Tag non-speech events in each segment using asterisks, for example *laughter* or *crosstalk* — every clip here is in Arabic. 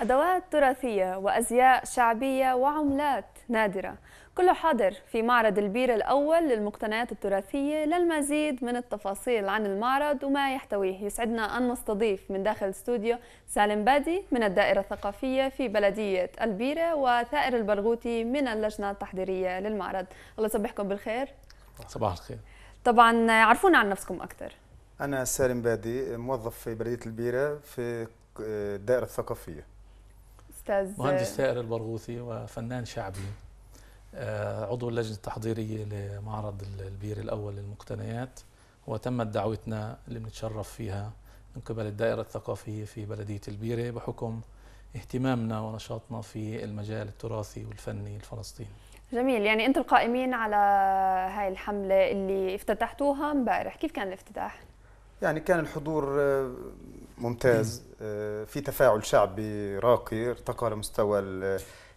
أدوات تراثية وأزياء شعبية وعملات نادرة كله حاضر في معرض البير الأول للمقتنيات التراثية للمزيد من التفاصيل عن المعرض وما يحتويه يسعدنا أن نستضيف من داخل استوديو سالم بادي من الدائرة الثقافية في بلدية البيرة وثائر البرغوثي من اللجنة التحضيرية للمعرض الله يصبحكم بالخير صباح الخير طبعا عرفونا عن نفسكم أكثر أنا سالم بادي موظف في بلدية البيرة في الدائرة الثقافية استاذ مهندس ثائر البرغوثي وفنان شعبي آه، عضو اللجنه التحضيريه لمعرض البير الاول للمقتنيات وتمت دعوتنا اللي بنتشرف فيها من قبل الدائره الثقافيه في بلديه البيره بحكم اهتمامنا ونشاطنا في المجال التراثي والفني الفلسطيني جميل يعني انتم القائمين على هاي الحمله اللي افتتحتوها امبارح كيف كان الافتتاح يعني كان الحضور آه، ممتاز آه، في تفاعل شعبي راقي ارتقى لمستوى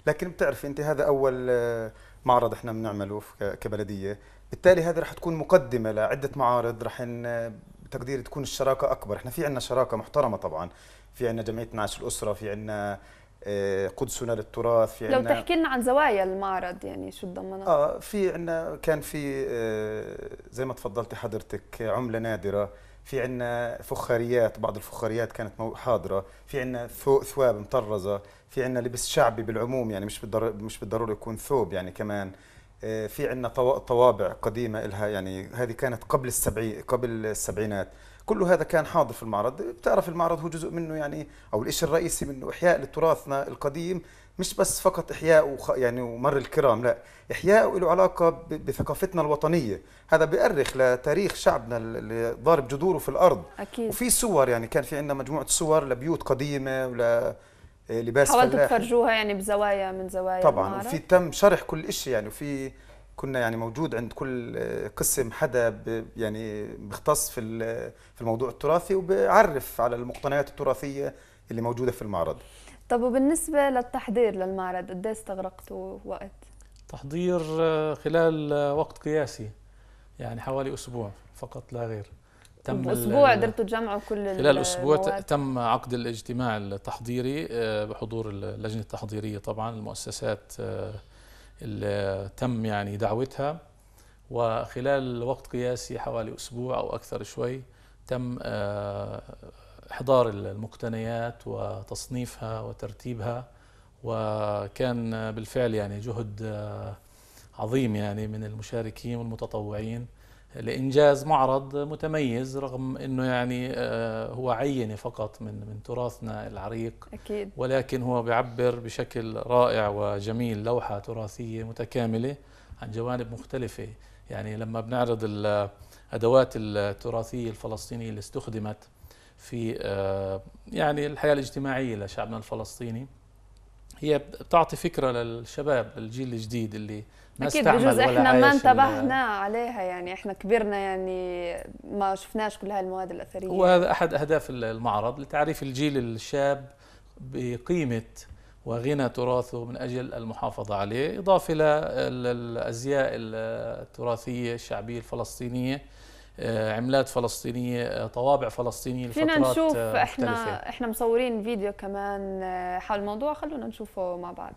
لكن بتعرف انت هذا اول آه، معرض احنا بنعمله كبلديه بالتالي هذه رح تكون مقدمه لعده معارض رح آه، بتقدير تكون الشراكه اكبر احنا في عندنا شراكه محترمه طبعا في عندنا جمعيه نعش الاسره في عندنا قدسنا للتراث في لو تحكي لنا عن زوايا المعرض يعني شو تضمنها اه في عندنا كان في زي ما تفضلتي حضرتك عمله نادره في عندنا فخاريات بعض الفخاريات كانت حاضره في عندنا ثواب مطرزه في عندنا لبس شعبي بالعموم يعني مش بالضر... مش بالضروره يكون ثوب يعني كمان آه، في عندنا طوابع قديمه إلها يعني هذه كانت قبل السبعي قبل السبعينات كل هذا كان حاضر في المعرض بتعرف المعرض هو جزء منه يعني او الشيء الرئيسي منه احياء لتراثنا القديم مش بس فقط إحياء وخ... يعني ومر الكرام لا إحياء له علاقة ب... بثقافتنا الوطنية هذا بيأرخ لتاريخ شعبنا اللي ضارب جذوره في الأرض أكيد وفي صور يعني كان في عندنا مجموعة صور لبيوت قديمة ول آه، لباس حاولتوا تفرجوها يعني بزوايا من زوايا طبعا وفي تم شرح كل شيء يعني وفي كنا يعني موجود عند كل آه، قسم حدا يعني مختص في في الموضوع التراثي وبعرف على المقتنيات التراثيه اللي موجوده في المعرض طب وبالنسبة للتحضير للمعرض قد استغرقتوا وقت؟ تحضير آه، خلال آه، وقت قياسي يعني حوالي أسبوع فقط لا غير تم أسبوع قدرتوا تجمعوا كل خلال أسبوع تم عقد الاجتماع التحضيري آه، بحضور اللجنة التحضيرية طبعا المؤسسات اللي تم يعني دعوتها وخلال وقت قياسي حوالي أسبوع أو أكثر شوي تم احضار المقتنيات وتصنيفها وترتيبها وكان بالفعل يعني جهد آه، عظيم يعني من المشاركين والمتطوعين لإنجاز معرض متميز رغم أنه يعني آه، هو عينة فقط من من تراثنا العريق أكيد. ولكن هو بيعبر بشكل رائع وجميل لوحة تراثية متكاملة عن جوانب مختلفة يعني لما بنعرض الأدوات آه، التراثية الفلسطينية اللي استخدمت في آه، يعني الحياة الاجتماعية لشعبنا الفلسطيني هي بتعطي فكرة للشباب الجيل الجديد اللي ما أكيد بجوز إحنا ما انتبهنا عليها يعني إحنا كبرنا يعني ما شفناش كل هاي المواد الأثرية وهذا أحد أهداف المعرض لتعريف الجيل الشاب بقيمة وغنى تراثه من أجل المحافظة عليه إضافة للأزياء التراثية الشعبية الفلسطينية آه، عملات فلسطينيه آه، طوابع فلسطينيه لفترات فينا نشوف آه، احنا احنا مصورين فيديو كمان حول الموضوع خلونا نشوفه مع بعض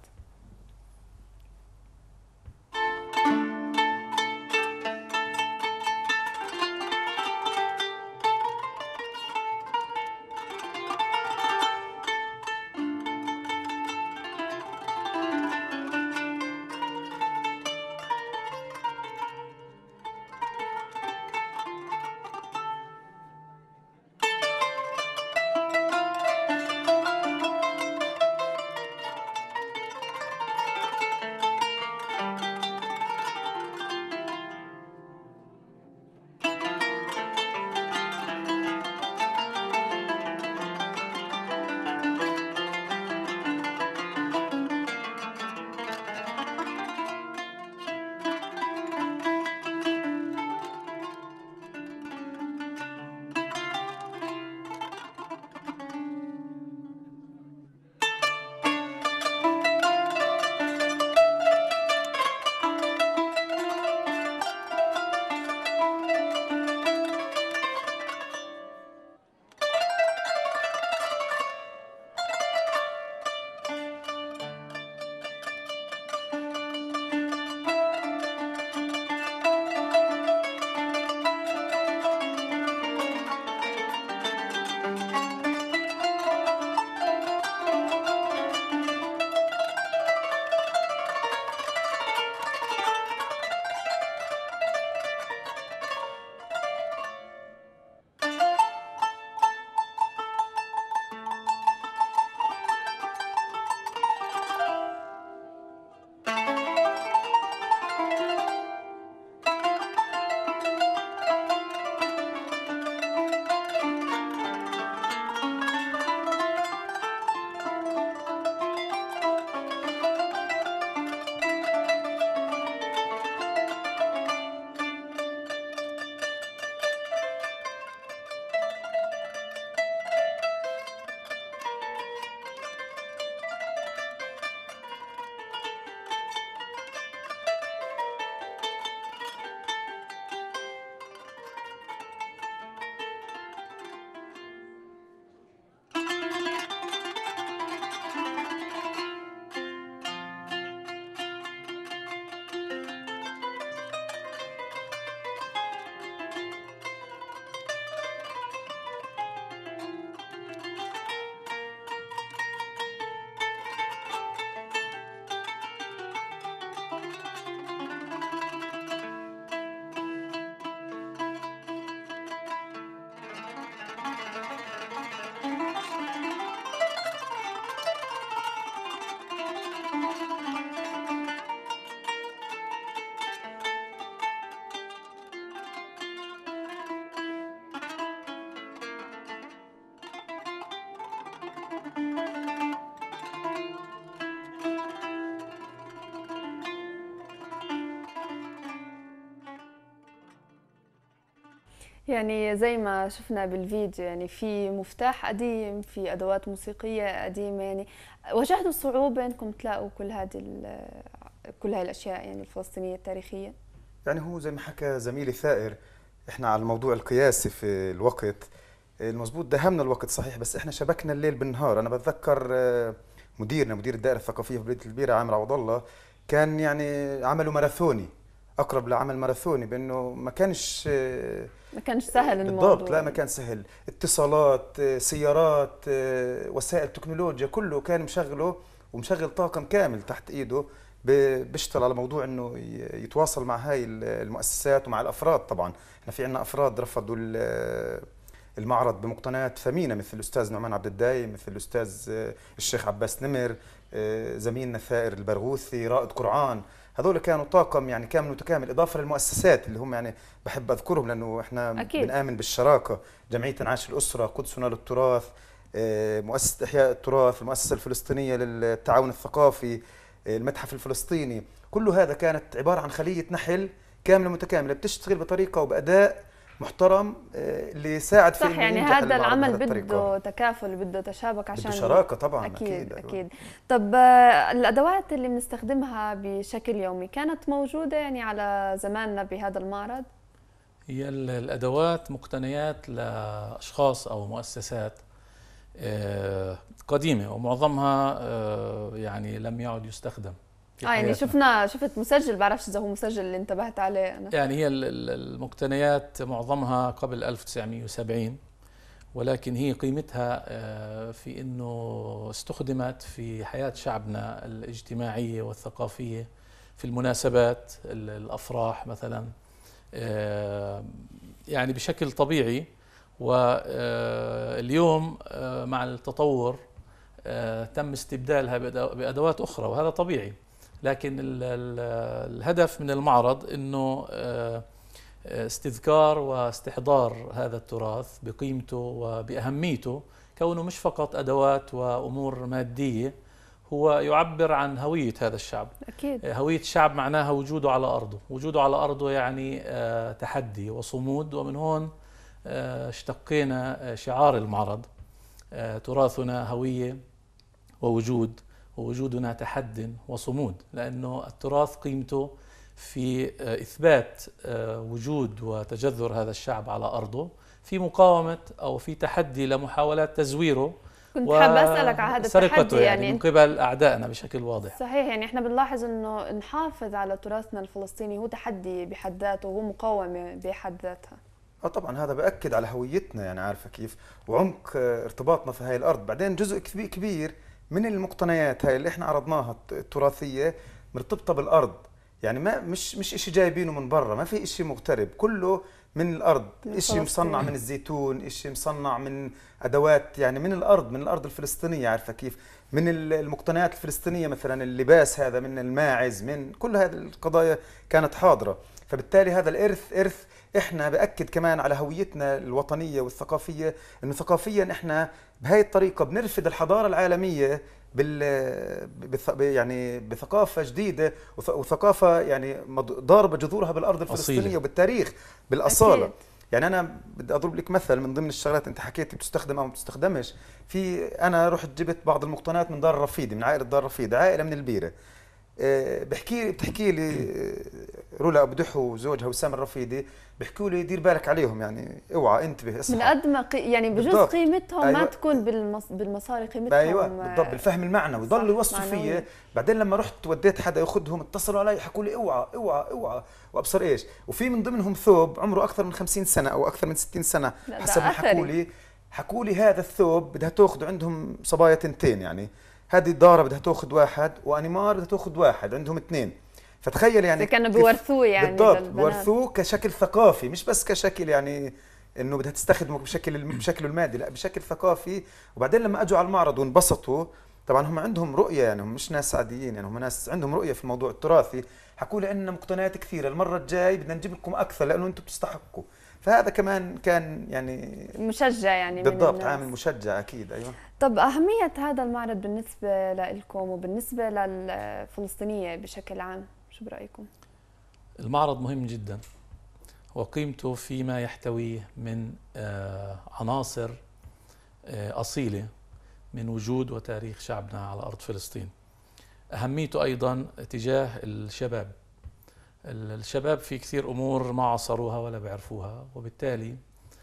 يعني زي ما شفنا بالفيديو يعني في مفتاح قديم في ادوات موسيقيه قديمه يعني واجهتوا صعوبه انكم تلاقوا كل هذه كل هاي الاشياء يعني الفلسطينيه التاريخيه يعني هو زي ما حكى زميلي ثائر احنا على الموضوع القياسي في الوقت المزبوط دهمنا الوقت صحيح بس احنا شبكنا الليل بالنهار انا بتذكر آه، مديرنا مدير الدائره الثقافيه في بيت البيره عامر عوض الله كان يعني عمله ماراثوني اقرب لعمل ماراثوني بانه ما كانش آه، ما كانش سهل الموضوع بالضبط لا ما كان سهل اتصالات آه، سيارات آه، وسائل تكنولوجيا كله كان مشغله ومشغل طاقم كامل تحت ايده بيشتغل على موضوع انه يتواصل مع هاي المؤسسات ومع الافراد طبعا احنا في عندنا افراد رفضوا المعرض بمقتنيات ثمينه مثل الاستاذ نعمان عبد الداي مثل الاستاذ الشيخ عباس نمر زميلنا ثائر البرغوثي رائد قرعان هذول كانوا طاقم يعني كامل متكامل اضافه للمؤسسات اللي هم يعني بحب اذكرهم لانه احنا أكيد. بنامن بالشراكه جمعيه انعاش الاسره قدسنا للتراث آه، مؤسسه احياء التراث المؤسسه الفلسطينيه للتعاون الثقافي آه، المتحف الفلسطيني كل هذا كانت عباره عن خليه نحل كامله متكامله بتشتغل بطريقه وباداء محترم اللي آه، يساعد في صح يعني هذا العمل بده تكافل بده تشابك عشان بده شراكه طبعا اكيد اكيد, أكيد. طب آه، الادوات اللي بنستخدمها بشكل يومي كانت موجوده يعني على زماننا بهذا المعرض هي الادوات مقتنيات لاشخاص او مؤسسات آه، قديمه ومعظمها يعني لم يعد يستخدم اه يعني شفنا شفت مسجل بعرفش اذا هو مسجل اللي انتبهت عليه انا يعني هي المقتنيات معظمها قبل 1970 ولكن هي قيمتها آه، في انه استخدمت في حياه شعبنا الاجتماعيه والثقافيه في المناسبات الافراح مثلا آه، يعني بشكل طبيعي واليوم آه، مع التطور تم استبدالها بادوات اخرى وهذا طبيعي لكن ال ال الهدف من المعرض انه آه، آه، استذكار واستحضار هذا التراث بقيمته وباهميته كونه مش فقط ادوات وامور ماديه هو يعبر عن هويه هذا الشعب أكيد. آه، هويه الشعب معناها وجوده على ارضه وجوده على ارضه يعني تحدي وصمود ومن هون اشتقينا شعار المعرض تراثنا هويه ووجود ووجودنا تحد وصمود لأنه التراث قيمته في آه، إثبات آه، وجود وتجذر هذا الشعب على أرضه في مقاومة أو في تحدي لمحاولات تزويره كنت و... حابة أسألك على هذا التحدي يعني, يعني من قبل أعدائنا بشكل واضح صحيح يعني إحنا بنلاحظ إنه نحافظ على تراثنا الفلسطيني هو تحدي بحد ذاته وهو مقاومة بحد ذاتها اه طبعا هذا باكد على هويتنا يعني عارفه كيف وعمق آه، ارتباطنا في هاي الارض بعدين جزء كبير من المقتنيات هاي اللي احنا عرضناها التراثيه مرتبطه بالارض يعني ما مش مش شيء جايبينه من برا ما في شيء مغترب كله من الارض شيء مصنع من الزيتون شيء مصنع من ادوات يعني من الارض من الارض الفلسطينيه عارفه كيف من المقتنيات الفلسطينيه مثلا اللباس هذا من الماعز من كل هذه القضايا كانت حاضره فبالتالي هذا الارث ارث احنا باكد كمان على هويتنا الوطنيه والثقافيه انه ثقافيا احنا بهاي الطريقه بنرفد الحضاره العالميه بال يعني بثقافه جديده وثقافه يعني ضاربه جذورها بالارض الفلسطينيه أصيلة. وبالتاريخ بالاصاله أكيد. يعني انا بدي اضرب لك مثل من ضمن الشغلات انت حكيت بتستخدم او ما بتستخدمش في انا رحت جبت بعض المقتنات من دار الرفيدي من عائله دار الرفيدي عائله من البيره آه، بحكي بتحكي لي آه، رولا ابو دحو وزوجها وسام الرفيدي بحكوا لي دير بالك عليهم يعني اوعى انتبه اصحى من قد ما يعني بجوز قيمتهم أيوة. ما تكون بالمص... بالمصاري قيمتهم ايوه آه، بالضبط بالفهم المعنى ويضلوا يوصوا فيي بعدين لما رحت وديت حدا ياخذهم اتصلوا علي حكوا لي اوعى اوعى اوعى وابصر ايش وفي من ضمنهم ثوب عمره اكثر من 50 سنه او اكثر من 60 سنه حسب ما حكوا لي حكوا لي هذا الثوب بدها تاخذه عندهم صبايا تنتين يعني هذه الدارة بدها تاخذ واحد وانيمار بدها تاخذ واحد عندهم اثنين فتخيل يعني كانوا بيورثوه يعني بالضبط بيورثوه كشكل ثقافي مش بس كشكل يعني انه بدها تستخدمه بشكل بشكله المادي لا بشكل ثقافي وبعدين لما اجوا على المعرض وانبسطوا طبعا هم عندهم رؤيه يعني هم مش ناس عاديين يعني هم ناس عندهم رؤيه في الموضوع التراثي حكوا لي عندنا مقتنيات كثيره المره الجاي بدنا نجيب لكم اكثر لانه انتم بتستحقوا فهذا كمان كان يعني مشجع يعني بالضبط عامل مشجع اكيد ايوه طب اهميه هذا المعرض بالنسبه لكم وبالنسبه للفلسطينيه بشكل عام شو برايكم المعرض مهم جدا وقيمته فيما يحتويه من آه، عناصر آه، اصيله من وجود وتاريخ شعبنا على ارض فلسطين اهميته ايضا تجاه الشباب الشباب في كثير امور ما عصروها ولا بيعرفوها وبالتالي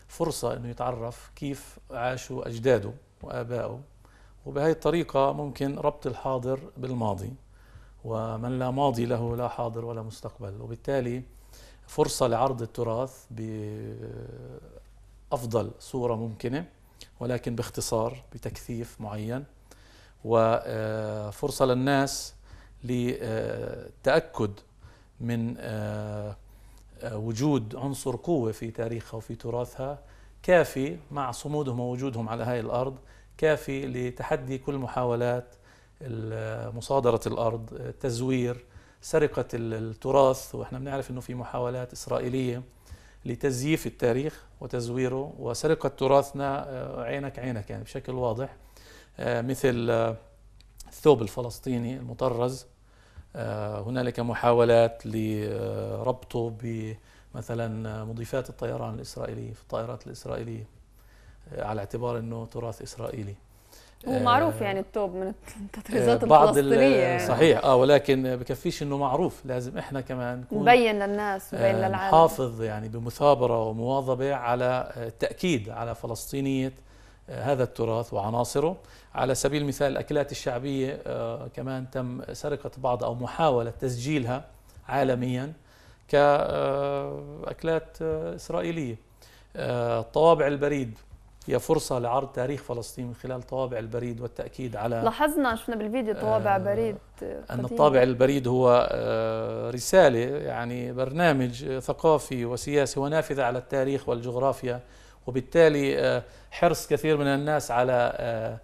فرصه انه يتعرف كيف عاشوا اجداده وابائه وبهي الطريقه ممكن ربط الحاضر بالماضي ومن لا ماضي له لا حاضر ولا مستقبل وبالتالي فرصه لعرض التراث بافضل صوره ممكنه ولكن باختصار بتكثيف معين وفرصه للناس لتاكد من آه، آه، وجود عنصر قوة في تاريخها وفي تراثها كافي مع صمودهم ووجودهم على هذه الأرض كافي لتحدي كل محاولات مصادرة الأرض تزوير سرقة التراث ونحن بنعرف أنه في محاولات إسرائيلية لتزييف التاريخ وتزويره وسرقة تراثنا آه، عينك عينك يعني بشكل واضح مثل الثوب الفلسطيني المطرز آه، هنالك محاولات لربطه بمثلا مضيفات الطيران الإسرائيلية في الطائرات الإسرائيلية آه، على اعتبار أنه تراث إسرائيلي هو معروف آه، يعني التوب من التطريزات بعض الفلسطينية يعني. صحيح اه ولكن بكفيش انه معروف لازم احنا كمان نكون نبين للناس مبين للعالم حافظ يعني بمثابره ومواظبه على التاكيد على فلسطينيه آه، هذا التراث وعناصره على سبيل المثال الأكلات الشعبية آه، كمان تم سرقة بعض أو محاولة تسجيلها عالميا كأكلات آه، إسرائيلية طوابع البريد هي فرصة لعرض تاريخ فلسطين من خلال طوابع البريد والتأكيد على لاحظنا شفنا بالفيديو طوابع بريد أن الطابع البريد هو رسالة يعني برنامج ثقافي وسياسي ونافذة على التاريخ والجغرافيا وبالتالي آه، حرص كثير من الناس على آه،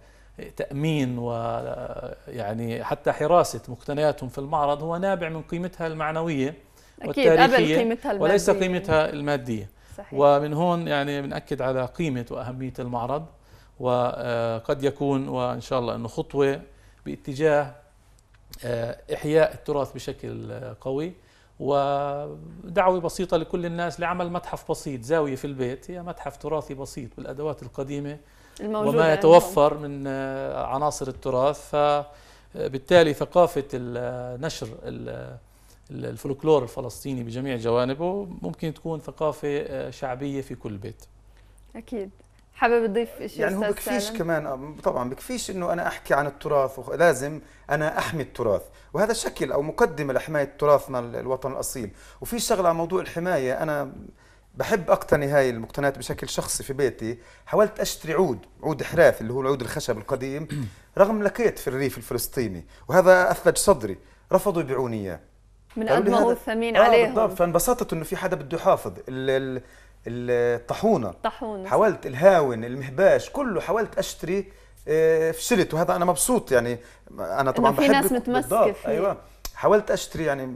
تأمين ويعني آه، حتى حراسة مقتنياتهم في المعرض هو نابع من قيمتها المعنوية أكيد والتاريخية قبل قيمتها المادية وليس قيمتها المادية صحيح. ومن هون يعني بنأكد على قيمة وأهمية المعرض وقد يكون وإن شاء الله أنه خطوة باتجاه إحياء التراث بشكل قوي ودعوة بسيطة لكل الناس لعمل متحف بسيط زاوية في البيت هي متحف تراثي بسيط بالأدوات القديمة الموجودة وما يتوفر عندهم. من آه، عناصر التراث فبالتالي آه، ثقافة آه، نشر الفولكلور الفلسطيني بجميع جوانبه ممكن تكون ثقافة شعبية في كل بيت أكيد حابب تضيف شيء يعني هو بكفيش سالم. كمان آه، طبعا بكفيش انه انا احكي عن التراث ولازم انا احمي التراث وهذا شكل او مقدمه لحمايه تراثنا الوطن الاصيل وفي شغله على موضوع الحمايه انا بحب اقتني هاي المقتنيات بشكل شخصي في بيتي حاولت اشتري عود عود حراث اللي هو العود الخشب القديم *clears throat* رغم لقيت في الريف الفلسطيني وهذا اثلج صدري رفضوا يبيعوني اياه من قد ما هو ثمين آه عليهم بالضبط فانبسطت انه في حدا بده يحافظ الطاحونه طاحونه حاولت الهاون المهباش كله حاولت اشتري آه، فشلت وهذا انا مبسوط يعني انا طبعا في ناس متمسكه فيه ايوه حاولت اشتري يعني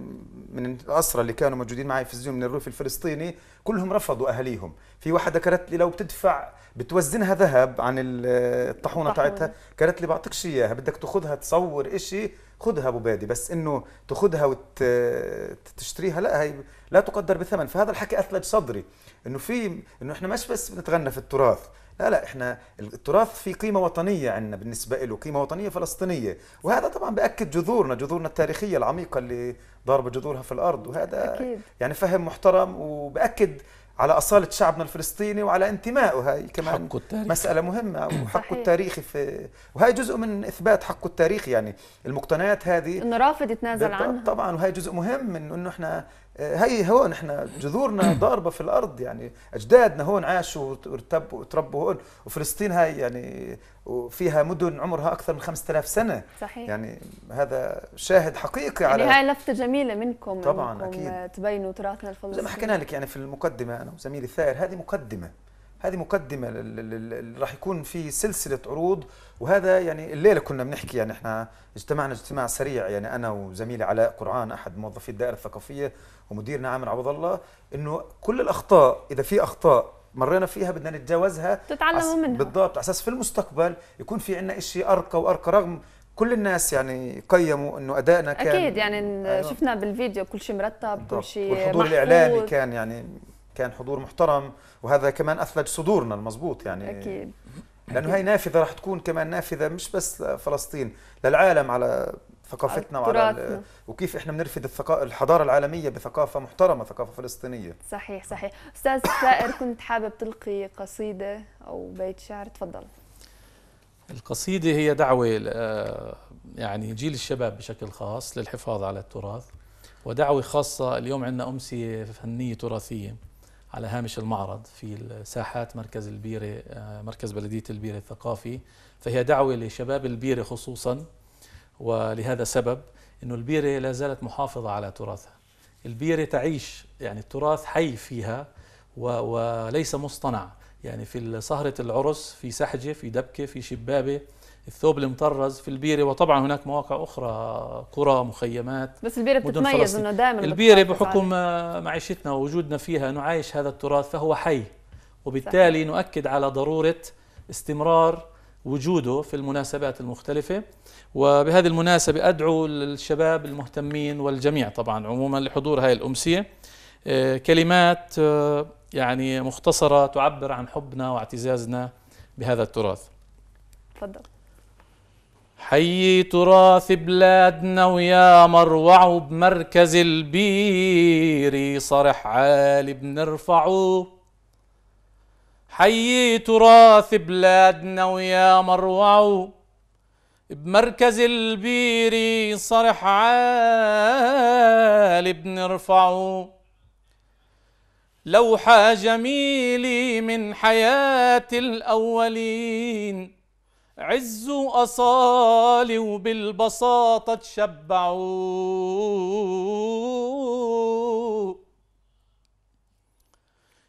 من الاسرى اللي كانوا موجودين معي في الزيون من الروفي الفلسطيني كلهم رفضوا اهاليهم في واحده كانت لي لو بتدفع بتوزنها ذهب عن الطاحونه تاعتها كانت لي بعطيكش اياها بدك تاخذها تصور إشي خذها ابو بادي بس انه تاخذها وتشتريها لا هي لا تقدر بثمن فهذا الحكي اثلج صدري انه في انه احنا مش بس بنتغنى في التراث لا لا احنا التراث في قيمه وطنيه عندنا بالنسبه له قيمه وطنيه فلسطينيه وهذا طبعا باكد جذورنا جذورنا التاريخيه العميقه اللي ضاربه جذورها في الارض وهذا أكيد. يعني فهم محترم وباكد على أصالة شعبنا الفلسطيني وعلى انتمائه هاي كمان التاريخ. مسألة مهمة وحقه التاريخي في وهي جزء من إثبات حقه التاريخي يعني المقتنيات هذه إنه رافض يتنازل عنها طبعا وهي جزء مهم من إنه إحنا آه، هي هون احنا جذورنا *coughs* ضاربه في الارض يعني اجدادنا هون عاشوا وارتبوا وتربوا هون وفلسطين هاي يعني وفيها مدن عمرها اكثر من 5000 سنه صحيح يعني هذا شاهد حقيقي يعني على هاي لفته جميله منكم طبعا منكم اكيد تبينوا تراثنا الفلسطيني زي ما حكينا لك يعني في المقدمه انا وزميلي ثائر هذه مقدمه هذه مقدمه راح يكون في سلسله عروض وهذا يعني الليله كنا بنحكي يعني احنا اجتمعنا اجتماع سريع يعني انا وزميلي علاء قرعان احد موظفي الدائره الثقافيه ومديرنا عامر عبد الله انه كل الاخطاء اذا في اخطاء مرينا فيها بدنا نتجاوزها تتعلموا منها بالضبط على اساس في المستقبل يكون في عندنا شيء ارقى وارقى رغم كل الناس يعني قيموا انه ادائنا كان اكيد يعني أيوة. شفنا بالفيديو كل شيء مرتب كل شيء والحضور محفوظ. الاعلامي كان يعني كان حضور محترم وهذا كمان اثلج صدورنا المضبوط يعني اكيد لانه هي نافذه راح تكون كمان نافذه مش بس لفلسطين للعالم على ثقافتنا وعلى وكيف احنا بنرفد الثقا... الحضاره العالميه بثقافه محترمه ثقافه فلسطينيه صحيح صحيح استاذ سائر كنت حابب تلقي قصيده او بيت شعر تفضل القصيده هي دعوه يعني جيل الشباب بشكل خاص للحفاظ على التراث ودعوه خاصه اليوم عندنا امسيه فنيه تراثيه على هامش المعرض في ساحات مركز البيرة آه، مركز بلدية البيرة الثقافي فهي دعوة لشباب البيرة خصوصا ولهذا سبب أنه البيرة لا زالت محافظة على تراثها البيرة تعيش يعني التراث حي فيها وليس مصطنع يعني في سهرة العرس في سحجة في دبكة في شبابة الثوب المطرز في البيره وطبعا هناك مواقع اخرى قرى مخيمات بس البيره بتتميز انه دائما البيره بحكم معيشتنا ووجودنا فيها نعايش هذا التراث فهو حي وبالتالي صحيح. نؤكد على ضروره استمرار وجوده في المناسبات المختلفة وبهذه المناسبة أدعو الشباب المهتمين والجميع طبعا عموما لحضور هذه الأمسية آه، كلمات آه، يعني مختصرة تعبر عن حبنا واعتزازنا بهذا التراث تفضل حي تراث بلادنا ويا مروعه بمركز البيري صرح عالي بنرفعه حي تراث بلادنا ويا مروعه بمركز البيري صرح عالي بنرفعه لوحة جميلة من حياة الأولين عز أصالوا وبالبساطة تشبعوا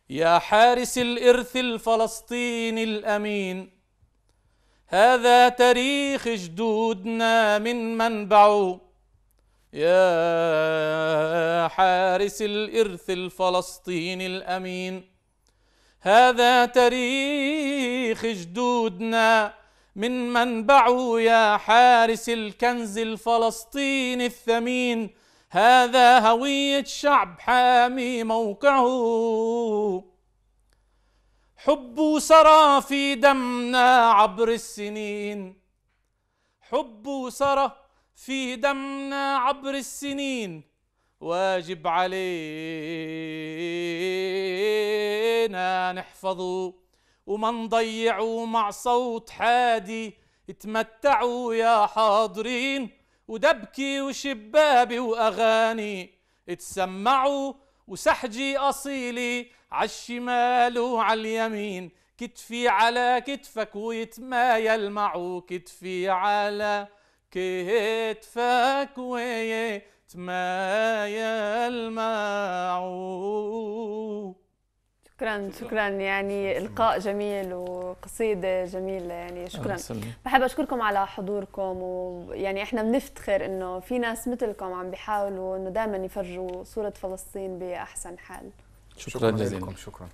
يا حارس الإرث الفلسطيني الأمين هذا تاريخ جدودنا من منبعه يا حارس الإرث الفلسطيني الأمين هذا تاريخ جدودنا من منبعه يا حارس الكنز الفلسطيني الثمين هذا هوية شعب حامي موقعه حب سرى في دمنا عبر السنين حب سرى في دمنا عبر السنين واجب علينا نحفظه ومن ضيعوا مع صوت حادي اتمتعوا يا حاضرين ودبكي وشبابي وأغاني اتسمعوا وسحجي أصيلي عالشمال وعاليمين كتفي على كتفك ويتمايل معه كتفي على كتفك ويتمايل معه شكرا شكرا يعني القاء جميل وقصيده جميله يعني شكرا بحب اشكركم على حضوركم ويعني احنا بنفتخر انه في ناس مثلكم عم بيحاولوا انه دائما يفرجوا صوره فلسطين باحسن حال شكرا, شكرا جزيلا شكرا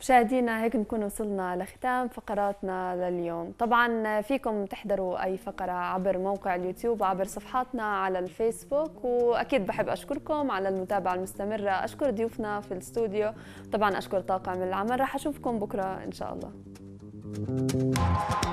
مشاهدينا هيك نكون وصلنا لختام فقراتنا لليوم طبعا فيكم تحضروا أي فقرة عبر موقع اليوتيوب عبر صفحاتنا على الفيسبوك وأكيد بحب أشكركم على المتابعة المستمرة أشكر ضيوفنا في الاستوديو طبعا أشكر طاقم العمل راح أشوفكم بكرة إن شاء الله